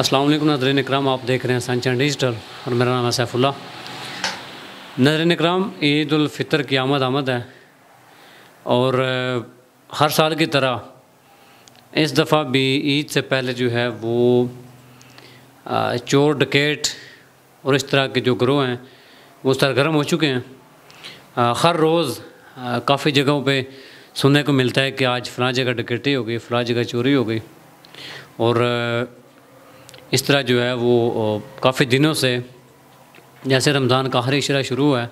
अस्सलाम वालेकुम नजरिन इकराम आप देख रहे हैं सनचैन डिजिटल और मेरा नाम है सैफुल्ला नजरिन इकराम ईदालफ़ितर की आमद आमद है और हर साल की तरह इस दफ़ा भी ईद से पहले जो है वो चोर डकेट और इस तरह के जो ग्रोह हैं वो सरगर्म हो चुके हैं हर रोज़ काफ़ी जगहों पे सुनने को मिलता है कि आज फ़लाँ जगह डकेटी हो गई फ़लाँ जगह चोरी हो गई और इस तरह जो है वो काफ़ी दिनों से जैसे रमज़ान का हर इशरा शुरू हुआ है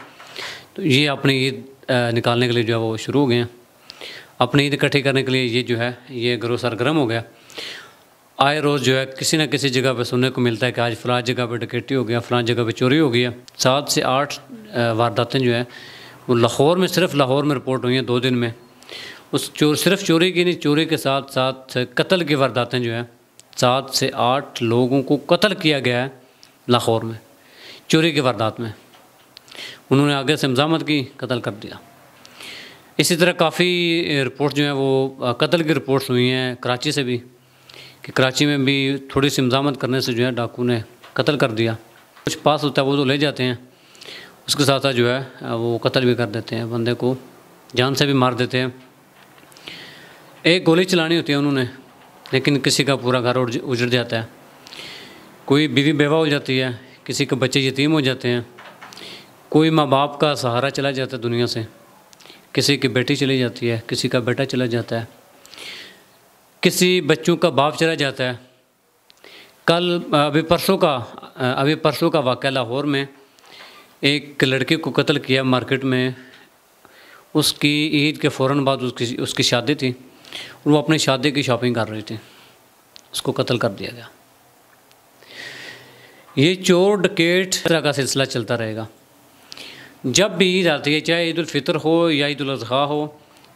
तो ये अपनी ईद निकालने के लिए जो है वो शुरू हो गए हैं अपनी ईद इकट्ठी करने के लिए ये जो है ये गर्व सरगर्म हो गया आए रोज़ जो है किसी न किसी जगह पर सुनने को मिलता है कि आज फ़लाँ जगह पर डकेटी हो गया फ़लाँ जगह पर चोरी हो गई है सात से आठ वारदातें जो है वो लाहौर में सिर्फ लाहौर में रिपोर्ट हुई हैं दो दिन में उस चोर सिर्फ चोरी की नहीं चोरी के साथ साथ कत्ल की वारदातें जो हैं सात से आठ लोगों को कत्ल किया गया है लाहौर में चोरी की वारदात में उन्होंने आगे से मजामत की कत्ल कर दिया इसी तरह काफ़ी रिपोर्ट जो है वो कत्ल की रिपोर्ट्स हुई हैं कराची से भी कि कराची में भी थोड़ी सी मजामत करने से जो है डाकू ने कत्ल कर दिया कुछ पास होता है वो तो ले जाते हैं उसके साथ साथ जो है वो कत्ल भी कर देते हैं बंदे को जान से भी मार देते हैं एक गोली चलानी होती है उन्होंने लेकिन किसी का पूरा घर उजड़ जाता है कोई बीवी बेवा हो जाती है किसी के बच्चे यतीम हो जाते हैं कोई माँ बाप का सहारा चला जाता है दुनिया से किसी की बेटी चली जाती है किसी का बेटा चला जाता है किसी बच्चों का बाप चला जाता है कल अभी परसों का अभी परसों का वाक़ लाहौर में एक लड़के को कत्ल किया मार्केट में उसकी ईद के फ़ौर बाद उसकी उसकी शादी थी और वो अपने शादी की शॉपिंग कर रहे थे उसको कत्ल कर दिया गया ये चोर डकेट तरह का सिलसिला चलता रहेगा जब भी ईद आती है चाहे ईद हो या ईद हो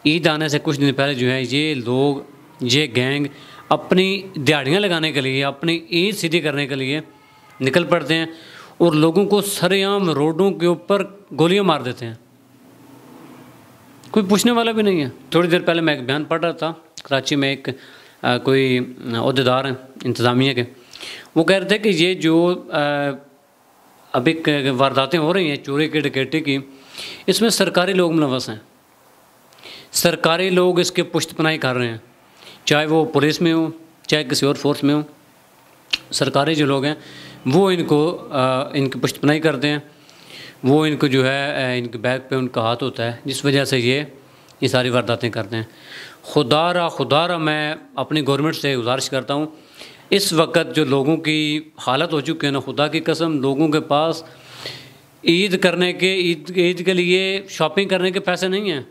ईद आने से कुछ दिन पहले जो है ये लोग ये गैंग अपनी दिहाड़ियाँ लगाने के लिए अपनी ईद सीधी करने के लिए निकल पड़ते हैं और लोगों को सरेआम रोडों के ऊपर गोलियां मार देते हैं कोई पूछने वाला भी नहीं है थोड़ी देर पहले मैं एक बयान पढ़ रहा था कराची में एक आ, कोई अहदेदार हैं इंतज़ामिया के वो कह रहे थे कि ये जो आ, अभी वारदातें हो रही हैं चोरी के डकैती की इसमें सरकारी लोग मुलवस हैं सरकारी लोग इसके पुश्तपनाही कर रहे हैं चाहे वो पुलिस में हो चाहे किसी और फोर्स में हो सरकारी जो लोग हैं वो इनको आ, इनकी पनाई करते हैं वो इनको जो है इनके बैग पे उनका हाथ होता है जिस वजह से ये ये सारी वारदातें करते हैं खुदा रहा खुदा रहा मैं अपनी गवर्नमेंट से गुजारिश करता हूँ इस वक्त जो लोगों की हालत हो चुकी है ना खुदा की कसम लोगों के पास ईद करने के ईद ईद के लिए शॉपिंग करने के पैसे नहीं हैं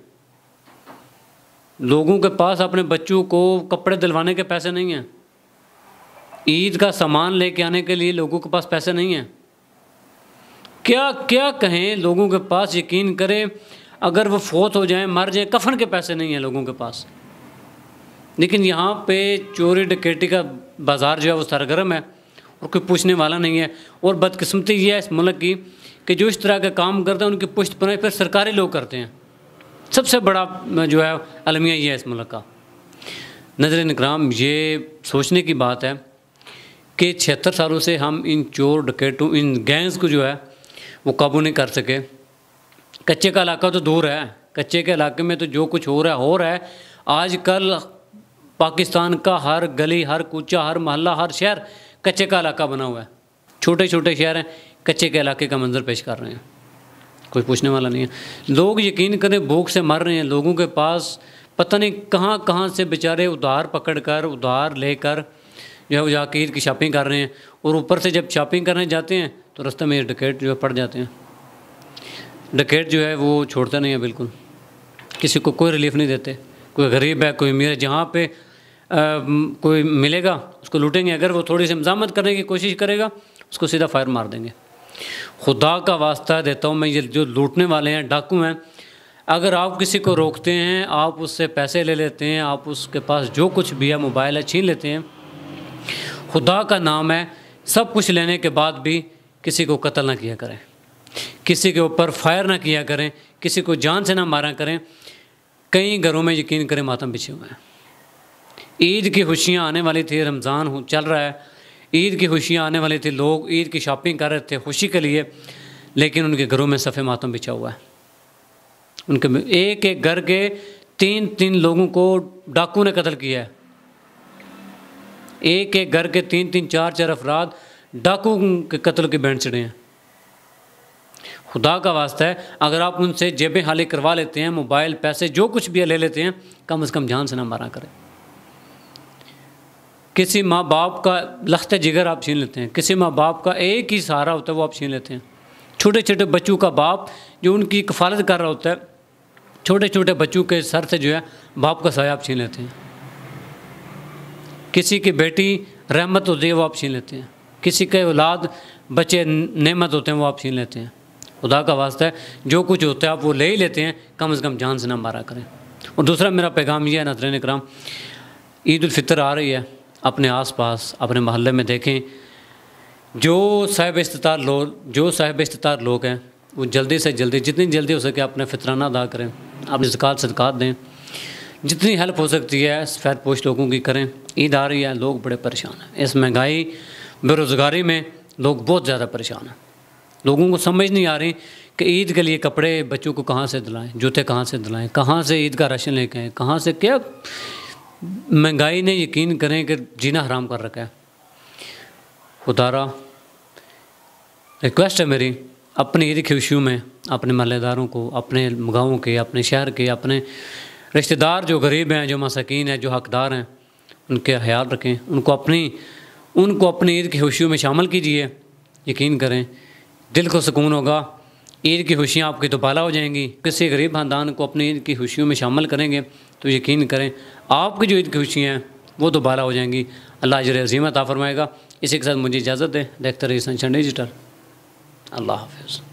लोगों के पास अपने बच्चों को कपड़े दिलवाने के पैसे नहीं हैं ईद का सामान लेके आने के लिए लोगों के पास पैसे नहीं हैं क्या क्या कहें लोगों के पास यकीन करें अगर वो फोत हो जाएं मर जाएं कफन के पैसे नहीं हैं लोगों के पास लेकिन यहाँ पे चोरी डकेटी का बाज़ार जो है वो सरगर्म है और कोई पूछने वाला नहीं है और बदकिस्मती ये है इस मुल्क की कि जो इस तरह का काम करते हैं उनकी पुष्ट पनाह फिर सरकारी लोग करते हैं सबसे बड़ा जो है अलमिया ये है इस मुल्क का नजर निकराम ये सोचने की बात है कि छिहत्तर सालों से हम इन चोर डकेटों इन गैंग्स को जो है वो काबू नहीं कर सके कच्चे का इलाका तो दूर है कच्चे के इलाके में तो जो कुछ हो रहा है हो रहा है आजकल पाकिस्तान का हर गली हर कूचा हर मोहल्ला हर शहर कच्चे का इलाका बना हुआ है छोटे छोटे शहर हैं कच्चे के इलाके का मंजर पेश कर रहे हैं कोई पूछने वाला नहीं है लोग यकीन करें भूख से मर रहे हैं लोगों के पास पता नहीं कहाँ कहाँ से बेचारे उधार पकड़ कर उधार लेकर जो है वो ईद की शॉपिंग कर रहे हैं और ऊपर से जब शॉपिंग करने जाते हैं तो रास्ते में डकेट जो है पड़ जाते हैं डकेट जो है वो छोड़ता नहीं है बिल्कुल किसी को कोई रिलीफ नहीं देते कोई गरीब है कोई अमीर है जहाँ पर कोई मिलेगा उसको लूटेंगे अगर वो थोड़ी सी मजामत करने की कोशिश करेगा उसको सीधा फायर मार देंगे खुदा का वास्ता देता हूँ मैं ये जो लूटने वाले हैं डाकू हैं अगर आप किसी को रोकते हैं आप उससे पैसे ले लेते हैं आप उसके पास जो कुछ भी है मोबाइल है छीन लेते हैं खुदा का नाम है सब कुछ लेने के बाद भी किसी को कत्ल ना किया करें किसी के ऊपर फायर ना किया करें किसी को जान से ना मारा करें कई घरों में यकीन करें मातम बिछे हुए हैं ईद की खुशियाँ आने वाली थी रमज़ान चल रहा है ईद की खुशियाँ आने वाली थी लोग ईद की शॉपिंग कर रहे थे खुशी के लिए लेकिन उनके घरों में सफ़े मातम बिछा हुआ है उनके एक एक घर के तीन तीन लोगों को डाकू ने कत्ल किया है एक एक घर के तीन तीन चार चार अफराद डाकू के कत्ल के बैंड चढ़े हैं खुदा का वास्ता है अगर आप उनसे जेबें हाली करवा लेते हैं मोबाइल पैसे जो कुछ भी ले लेते हैं कम से कम जान से ना मारा करें किसी माँ बाप का लख्त जिगर आप छीन लेते हैं किसी माँ बाप का एक ही सहारा होता है वो आप छीन लेते हैं छोटे छोटे बच्चों का बाप जो उनकी कफालत कर रहा होता है छोटे छोटे बच्चों के सर से जो है बाप का साया आप छीन लेते हैं किसी की बेटी रहमत होती है वो आप छीन लेते हैं किसी के औलाद बच्चे नेमत होते हैं वो आप छीन लेते हैं खुदा का वास्ता है जो कुछ होता है आप वो ले ही लेते हैं कम से कम जान से ना मारा करें और दूसरा मेरा पैगाम यह है नजरन कराम ईदालफ़ितर आ रही है अपने आस पास अपने मोहल्ले में देखें जो साहब इस्तार लोग जो साहब इस्तार लोग हैं वो जल्दी से जल्दी जितनी जल्दी हो सके अपने फितराना अदा करें अपनी जक़ात सदक़ात दें जितनी हेल्प हो सकती है सफ़ेद पोश लोगों की करें ईद आ रही है लोग बड़े परेशान हैं इस महंगाई बेरोज़गारी में लोग बहुत ज़्यादा परेशान हैं लोगों को समझ नहीं आ रही कि ईद के लिए कपड़े बच्चों को कहाँ से दिलाएं जूते कहाँ से दिलाएं कहाँ से ईद का राशन लेके करें कहाँ से क्या महंगाई ने यकीन करें कि जीना हराम कर रखा है उतारा रिक्वेस्ट है मेरी अपनी ईद की खुशियों में अपने महलदारों को अपने गाँव के अपने शहर के अपने रिश्तेदार जो गरीब हैं जो मसाकिन हैं जो हकदार हैं उनके ख्याल रखें उनको अपनी उनको अपनी ईद की खुशियों में शामिल कीजिए यकीन करें दिल को सुकून होगा ईद की खुशियाँ आपकी दोबाला हो जाएंगी किसी गरीब खानदान को अपनी ईद की खुशियों में शामिल करेंगे तो यकीन करें आपकी जो ईद की खुशियाँ हैं वो दोबारा हो जाएंगी अल्लाह जर अजीमत आ फरमाएगा इसी के साथ मुझे इजाज़त दें देखते रहिए सनशन डिजिटल अल्लाह हाफिज़